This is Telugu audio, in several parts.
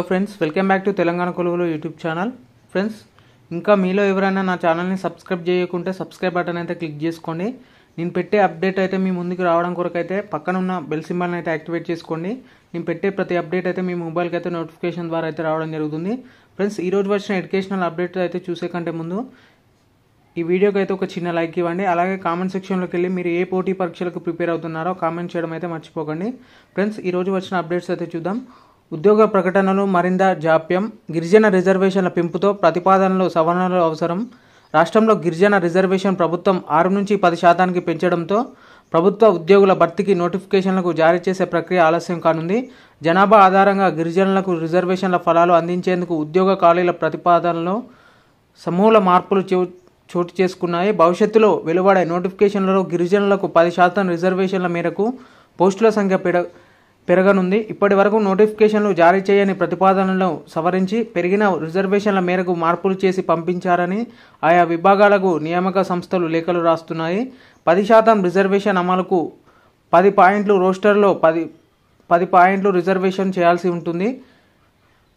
hello friends welcome back to Telangana Koluvulu YouTube channel friends ఇంకా మీలో ఎవరైనా నా ఛానల్ని సబ్స్క్రైబ్ చేయకుంటే సబ్స్క్రైబ్ బటన్ అయితే క్లిక్ చేసుకోండి నేను పెట్టే అప్డేట్ అయితే మీ ముందుకు రావడం కొరకు అయితే పక్కన ఉన్న బెల్ సింబల్ని అయితే యాక్టివేట్ చేసుకోండి నేను పెట్టే ప్రతి అప్డేట్ అయితే మీ మొబైల్కి అయితే నోటిఫికేషన్ ద్వారా అయితే రావడం జరుగుతుంది ఫ్రెండ్స్ ఈరోజు వచ్చిన ఎడ్యుకేషనల్ అప్డేట్ అయితే చూసే కంటే ముందు ఈ వీడియోకి అయితే ఒక చిన్న లైక్ ఇవ్వండి అలాగే కామెంట్ సెక్షన్లోకి వెళ్ళి మీరు ఏ పోటీ పరీక్షలకు ప్రిపేర్ అవుతున్నారో కామెంట్ చేయడం అయితే మర్చిపోకండి ఫ్రెండ్స్ ఈరోజు వచ్చిన అప్డేట్స్ అయితే చూద్దాం ఉద్యోగ ప్రకటనలు మరింత జాప్యం గిరిజన రిజర్వేషన్ల పెంపుతో ప్రతిపాదనలు సవరణలు అవసరం రాష్ట్రంలో గిరిజన రిజర్వేషన్ ప్రభుత్వం ఆరు నుంచి పది శాతానికి పెంచడంతో ప్రభుత్వ ఉద్యోగుల భర్తీకి నోటిఫికేషన్లకు జారీ చేసే ప్రక్రియ ఆలస్యం కానుంది జనాభా ఆధారంగా గిరిజనులకు రిజర్వేషన్ల ఫలాలు అందించేందుకు ఉద్యోగ ఖాళీల ప్రతిపాదనలో సమూల మార్పులు చోటు చేసుకున్నాయి భవిష్యత్తులో వెలువడే నోటిఫికేషన్లలో గిరిజనులకు పది శాతం రిజర్వేషన్ల మేరకు పోస్టుల సంఖ్య పెడ పెరగనుంది ఇప్పటి వరకు నోటిఫికేషన్లు జారీ చేయని ప్రతిపాదనలను సవరించి పెరిగిన రిజర్వేషన్ల మేరకు మార్పులు చేసి పంపించారని ఆయా విభాగాలకు నియామక సంస్థలు లేఖలు రాస్తున్నాయి పది శాతం రిజర్వేషన్ అమలుకు పది పాయింట్లు రోస్టర్లో పది పది పాయింట్లు రిజర్వేషన్ చేయాల్సి ఉంటుంది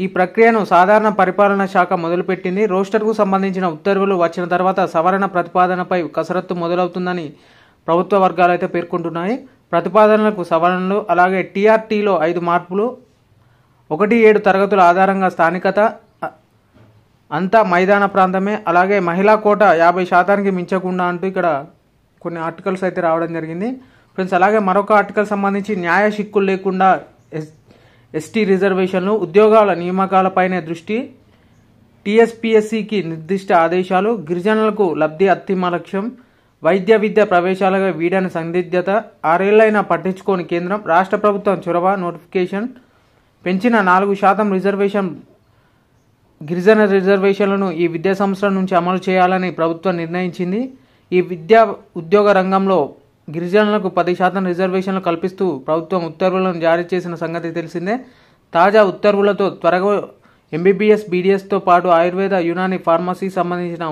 ఈ ప్రక్రియను సాధారణ పరిపాలన శాఖ మొదలుపెట్టింది రోస్టర్కు సంబంధించిన ఉత్తర్వులు వచ్చిన తర్వాత సవరణ ప్రతిపాదనపై కసరత్తు మొదలవుతుందని ప్రభుత్వ వర్గాలు అయితే పేర్కొంటున్నాయి ప్రతిపాదనలకు సవరణలు అలాగే టీఆర్టీలో ఐదు మార్పులు ఒకటి ఏడు తరగతుల ఆధారంగా స్థానికత అంతా మైదాన ప్రాంతమే అలాగే మహిళా కోట యాభై శాతానికి మించకుండా అంటూ ఇక్కడ కొన్ని ఆర్టికల్స్ అయితే రావడం జరిగింది ఫ్రెండ్స్ అలాగే మరొక ఆర్టికల్ సంబంధించి న్యాయ చిక్కులు లేకుండా ఎస్ ఎస్టీ రిజర్వేషన్లు ఉద్యోగాల నియామకాలపైనే దృష్టి టీఎస్పిఎస్సికి నిర్దిష్ట ఆదేశాలు గిరిజనులకు లబ్ధి అత్తిమ లక్ష్యం వైద్య విద్య ప్రవేశాలుగా వీడని సందిగ్ధత ఆరేళ్లైనా పట్టించుకోని కేంద్రం రాష్ట్ర ప్రభుత్వం చొరవ నోటిఫికేషన్ పెంచిన నాలుగు శాతం రిజర్వేషన్ గిరిజన రిజర్వేషన్లను ఈ విద్యా సంవత్సరం నుంచి అమలు చేయాలని ప్రభుత్వం నిర్ణయించింది ఈ విద్యా ఉద్యోగ రంగంలో గిరిజనులకు పది శాతం రిజర్వేషన్లు కల్పిస్తూ ప్రభుత్వం ఉత్తర్వులను జారీ చేసిన సంగతి తెలిసిందే తాజా ఉత్తర్వులతో త్వరగా ఎంబీబీఎస్ బీడీఎస్తో పాటు ఆయుర్వేద యునాని ఫార్మసీ సంబంధించిన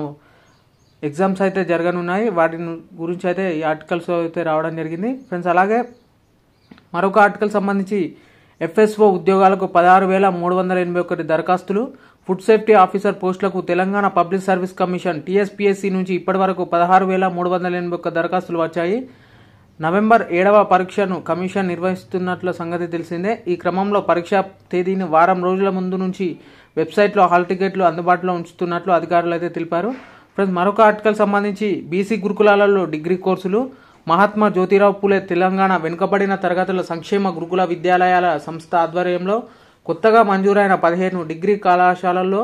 ఎగ్జామ్స్ అయితే జరగనున్నాయి వాటి గురించి అయితే ఈ ఆర్టికల్స్ అయితే రావడం జరిగింది ఫ్రెండ్స్ అలాగే మరొక ఆర్టికల్ సంబంధించి ఎఫ్ఎస్ఓ ఉద్యోగాలకు పదహారు వేల మూడు వందల ఎనభై ఒకటి దరఖాస్తులు ఫుడ్ సేఫ్టీ ఆఫీసర్ పోస్టులకు Telangana public service commission TSPSC నుంచి ఇప్పటివరకు పదహారు వేల మూడు వందల ఎనభై ఒక్క దరఖాస్తులు వచ్చాయి నవంబర్ ఏడవ పరీక్షను కమిషన్ నిర్వహిస్తున్నట్ల సంగతి తెలిసిందే ఈ క్రమంలో పరీక్ష తేదీని వారం రోజుల ముందు నుంచి వెబ్సైట్లో హాల్ టికెట్లు అందుబాటులో ఉంచుతున్నట్లు అధికారులు అయితే తెలిపారు ఫ్రెండ్స్ మరొక ఆర్టికల్ సంబంధించి బీసీ గురుకులాలలో డిగ్రీ కోర్సులు మహాత్మా జ్యోతిరావు పూలే తెలంగాణ వెనుకబడిన తరగతుల సంక్షేమ గురుకుల విద్యాలయాల సంస్థ ఆధ్వర్యంలో కొత్తగా మంజూరైన పదిహేను డిగ్రీ కళాశాలల్లో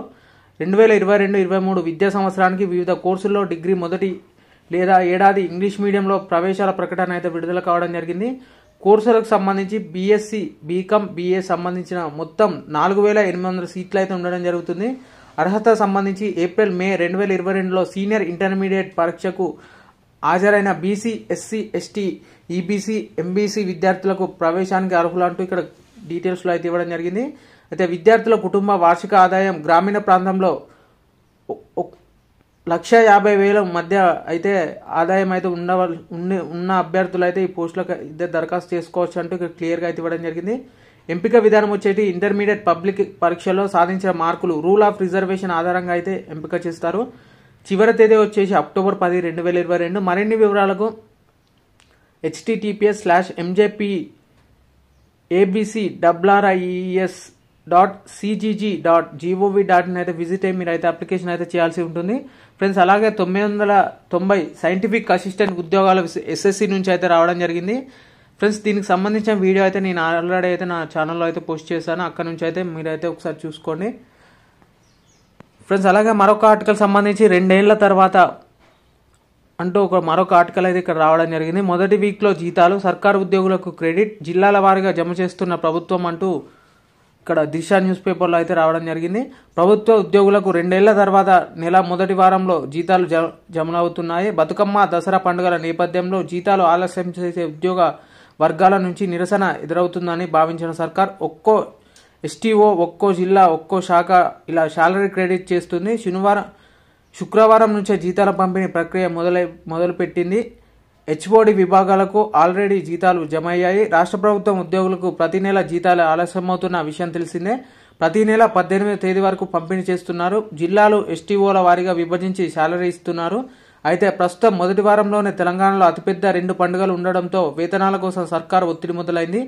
రెండు వేల ఇరవై రెండు ఇరవై మూడు విద్యా సంవత్సరానికి వివిధ కోర్సుల్లో డిగ్రీ మొదటి లేదా ఏడాది ఇంగ్లీష్ మీడియంలో ప్రవేశాల ప్రకటన అయితే విడుదల కావడం జరిగింది కోర్సులకు సంబంధించి బీఎస్సీ బీకామ్ బీఏ సంబంధించిన మొత్తం నాలుగు వేల ఎనిమిది వందల సీట్లు అయితే ఉండడం జరుగుతుంది అర్హత సంబంధించి ఏప్రిల్ మే రెండు వేల ఇరవై రెండులో సీనియర్ ఇంటర్మీడియట్ పరీక్షకు హాజరైన BC SC ST EBC MBC విద్యార్థులకు ప్రవేశానికి అర్హులు అంటూ ఇక్కడ డీటెయిల్స్లో అయితే ఇవ్వడం జరిగింది అయితే విద్యార్థుల కుటుంబ వార్షిక ఆదాయం గ్రామీణ ప్రాంతంలో లక్ష యాభై వేల మధ్య అయితే ఆదాయం అయితే ఉండవల్ ఉన్న అభ్యర్థులు అయితే ఈ పోస్టులకు ఇద్దరు దరఖాస్తు చేసుకోవచ్చు అంటూ ఇక్కడ క్లియర్గా అయితే ఇవ్వడం జరిగింది ఎంపిక విధానం వచ్చేటి ఇంటర్మీడియట్ పబ్లిక్ పరీక్షలో సాధించిన మార్కులు రూల్ ఆఫ్ రిజర్వేషన్ ఆధారంగా అయితే ఎంపిక చేస్తారు చివరి తేదీ వచ్చేసి అక్టోబర్ పది రెండు వేల ఇరవై రెండు మరిన్ని వివరాలకు HTTPS slash MJP ABC WREIS dot CGG dot GOV dot అయితే విజిట్ అయ్యి మీరు అయితే అప్లికేషన్ అయితే చేయాల్సి ఉంటుంది ఫ్రెండ్స్ అలాగే తొమ్మిది వందల తొంభై సైంటిఫిక్ అసిస్టెంట్ ఉద్యోగాలు ఎస్ఎస్సి నుంచి అయితే రావడం జరిగింది ఫ్రెండ్స్ దీనికి సంబంధించిన వీడియో అయితే నేను ఆల్రెడీ అయితే నా ఛానల్లో అయితే పోస్ట్ చేశాను అక్కడ నుంచి అయితే మీరైతే ఒకసారి చూసుకోండి ఫ్రెండ్స్ అలాగే మరొక ఆర్టికల్ సంబంధించి రెండేళ్ల తర్వాత అంటూ ఒక మరొక ఆర్టికల్ అయితే ఇక్కడ రావడం జరిగింది మొదటి వీక్లో జీతాలు సర్కారు ఉద్యోగులకు క్రెడిట్ జిల్లాల వారీగా జమ చేస్తున్న ప్రభుత్వం అంటూ ఇక్కడ దిశ న్యూస్ పేపర్లో అయితే రావడం జరిగింది ప్రభుత్వ ఉద్యోగులకు రెండేళ్ల తర్వాత నెల మొదటి వారంలో జీతాలు జ జమలవుతున్నాయి బతుకమ్మ దసరా పండుగల నేపథ్యంలో జీతాలు ఆలస్యం చేసే ఉద్యోగ వర్గాల నుంచి నిరసన ఎదురవుతుందని భావించిన సర్కార్ ఒక్కో ఎస్టీఓ ఒక్కో జిల్లా ఒక్కో శాఖ ఇలా శాలరీ క్రెడిట్ చేస్తుంది శనివారం శుక్రవారం నుంచే జీతాల పంపిణీ ప్రక్రియ మొదలై మొదలుపెట్టింది హెచ్ఓడి విభాగాలకు ఆల్రెడీ జీతాలు జమ అయ్యాయి రాష్ట్ర ప్రభుత్వం ఉద్యోగులకు ప్రతి నెల జీతాలు ఆలస్యమవుతున్న విషయం తెలిసిందే ప్రతి నెల పద్దెనిమిదో తేదీ వరకు పంపిణీ చేస్తున్నారు జిల్లాలు ఎస్టీఓల వారీగా విభజించి శాలరీ ఇస్తున్నారు అయితే ప్రస్తుతం మొదటి వారంలోనే తెలంగాణలో అతిపెద్ద రెండు పండుగలు ఉండడంతో వేతనాల కోసం సర్కారు ఒత్తిడి మొదలైంది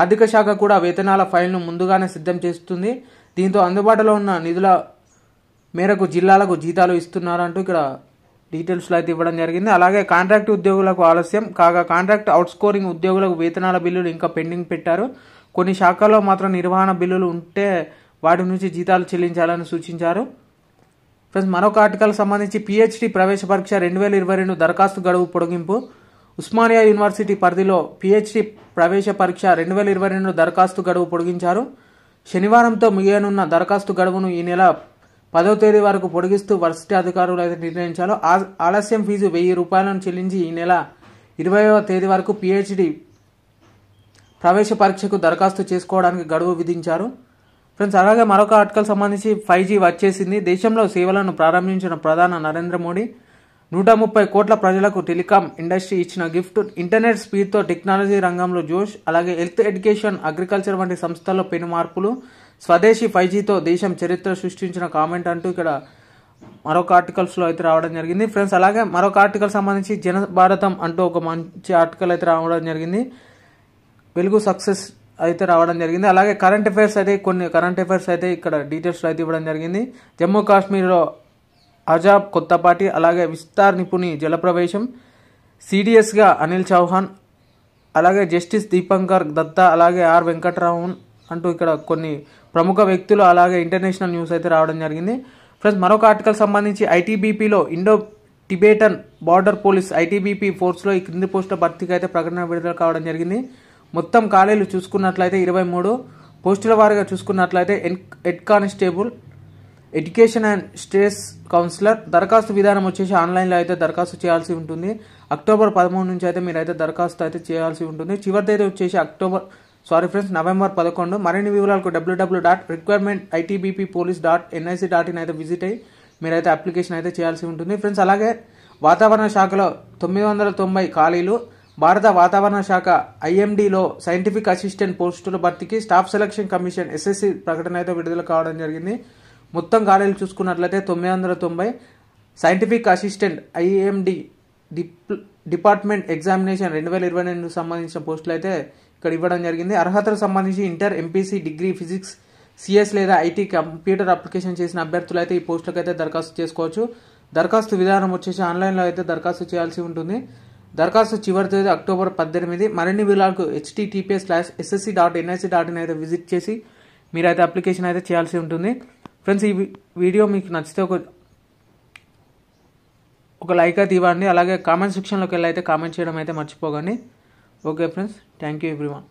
ఆర్థిక శాఖ కూడా వేతనాల ఫైల్ను ముందుగానే సిద్ధం చేస్తుంది దీంతో అందుబాటులో ఉన్న నిధుల మేరకు జిల్లాలకు జీతాలు ఇస్తున్నారంటూ ఇక్కడ డీటెయిల్స్లో అయితే ఇవ్వడం జరిగింది అలాగే కాంట్రాక్ట్ ఉద్యోగులకు ఆలస్యం కాగా కాంట్రాక్ట్ అవుట్స్కోరింగ్ ఉద్యోగులకు వేతనాల బిల్లులు ఇంకా పెండింగ్ పెట్టారు కొన్ని శాఖల్లో మాత్రం నిర్వహణ బిల్లులు ఉంటే వాటి నుంచి జీతాలు చెల్లించాలని సూచించారు ఫ్రెండ్స్ మరొక ఆర్టికల్ సంబంధించి పిహెచ్డి ప్రవేశ పరీక్ష రెండు వేల ఇరవై రెండు దరఖాస్తు గడువు పొడిగింపు ఉస్మానియా యూనివర్సిటీ పరిధిలో పిహెచ్డి ప్రవేశ పరీక్ష రెండు వేల ఇరవై రెండు దరఖాస్తు గడువు పొడిగించారు శనివారంతో ముగియనున్న దరఖాస్తు గడువును ఈ నెల పదో తేదీ వరకు పొడిగిస్తూ వర్సిటీ అధికారులు అయితే నిర్ణయించారు ఆలస్యం ఫీజు వెయ్యి రూపాయలను చెల్లించి ఈ నెల ఇరవైవ తేదీ వరకు పిహెచ్డి ప్రవేశ పరీక్షకు దరఖాస్తు చేసుకోవడానికి గడువు విధించారు ఫ్రెండ్స్ అలాగే మరొక ఆర్టికల్ సంబంధించి ఫైవ్ జీ వచ్చేసింది దేశంలో సేవలను ప్రారంభించిన ప్రధాన నరేంద్ర మోడీ నూట ముప్పై కోట్ల ప్రజలకు టెలికాం ఇండస్ట్రీ ఇచ్చిన గిఫ్ట్ ఇంటర్నెట్ స్పీడ్తో టెక్నాలజీ రంగంలో జోష్ అలాగే హెల్త్ ఎడ్యుకేషన్ అగ్రికల్చర్ వంటి సంస్థల్లో పెను మార్పులు స్వదేశీ ఫైవ్ జీతో దేశం చరిత్ర సృష్టించిన కామెంట్ అంటూ ఇక్కడ మరొక ఆర్టికల్స్లో అయితే రావడం జరిగింది ఫ్రెండ్స్ అలాగే మరొక ఆర్టికల్ సంబంధించి జన భారతం అంటూ ఒక మంచి ఆర్టికల్ అయితే రావడం జరిగింది వెలుగు సక్సెస్ అయితే రావడం జరిగింది అలాగే కరెంట్ అఫైర్స్ అయితే కొన్ని కరెంట్ అఫైర్స్ అయితే ఇక్కడ డీటెయిల్స్ అయితే ఇవ్వడం జరిగింది జమ్మూ కాశ్మీర్లో అజాబ్ కొత్తపాటి అలాగే విస్తార్ నిపుణి జలప్రవేశం సిడిఎస్గా అనిల్ చౌహాన్ అలాగే జస్టిస్ దీపంకర్ దత్తా అలాగే ఆర్ వెంకట్రామన్ అంటూ ఇక్కడ కొన్ని ప్రముఖ వ్యక్తులు అలాగే ఇంటర్నేషనల్ న్యూస్ అయితే రావడం జరిగింది ఫ్రెండ్స్ మరొక ఆర్టికల్ సంబంధించి ఐటీబీపీలో Indo Tibetan border police ITBP ఫోర్స్లో ఈ క్రింది పోస్టుల భర్తీకి అయితే ప్రకటన విడుదల కావడం జరిగింది మొత్తం ఖాళీలు చూసుకున్నట్లయితే ఇరవై మూడు పోస్టుల వారీగా చూసుకున్నట్లయితే ఎన్ head constable education and states counsellor దరఖాస్తు విధానం వచ్చేసి ఆన్లైన్లో అయితే దరఖాస్తు చేయాల్సి ఉంటుంది అక్టోబర్ పదమూడు నుంచి అయితే మీరైతే దరఖాస్తు అయితే చేయాల్సి ఉంటుంది చివరి తేదీ వచ్చేసి అక్టోబర్ సారీ ఫ్రెండ్స్ నవంబర్ పదకొండు మరిన్ని వివరాలకు WWW dot requirement ITBP police dot NIC dot in అయితే విజిట్ అయ్యి మీరైతే అప్లికేషన్ అయితే చేయాల్సి ఉంటుంది ఫ్రెండ్స్ అలాగే వాతావరణ శాఖలో తొమ్మిది వందల తొంభై ఖాళీలు భారత వాతావరణ శాఖ ఐఎండీలో సైంటిఫిక్ అసిస్టెంట్ పోస్టుల భర్తీకి స్టాఫ్ సెలక్షన్ కమిషన్ ఎస్ఎస్సి ప్రకటన అయితే విడుదల కావడం జరిగింది మొత్తం ఖాళీలు చూసుకున్నట్లయితే తొమ్మిది వందల తొంభై scientific assistant IMD department examination రెండు వేల ఇరవై రెండుకు సంబంధించిన పోస్టులు అయితే ఇక్కడ ఇవ్వడం జరిగింది అర్హతలకు సంబంధించి inter MPC degree physics CS లేదా ఐటీ కంప్యూటర్ అప్లికేషన్ చేసిన అభ్యర్థులు అయితే ఈ పోస్టులకు అయితే దరఖాస్తు చేసుకోవచ్చు దరఖాస్తు విధానం వచ్చేసి ఆన్లైన్లో అయితే దరఖాస్తు చేయాల్సి ఉంటుంది దరఖాస్తు చివరి తేదీ అక్టోబర్ పద్దెనిమిది మరిన్ని వివరాలకు HTTPS slash SSC dot NIC dot in అయితే విజిట్ చేసి మీరైతే అప్లికేషన్ అయితే చేయాల్సి ఉంటుంది ఫ్రెండ్స్ ఈ వీడియో మీకు నచ్చితే ఒక ఒక లైక్ అయితే ఇవ్వండి అలాగే కామెంట్ సెక్షన్లోకి వెళ్ళి అయితే కామెంట్ చేయడం అయితే మర్చిపోకండి okay friends thank you everyone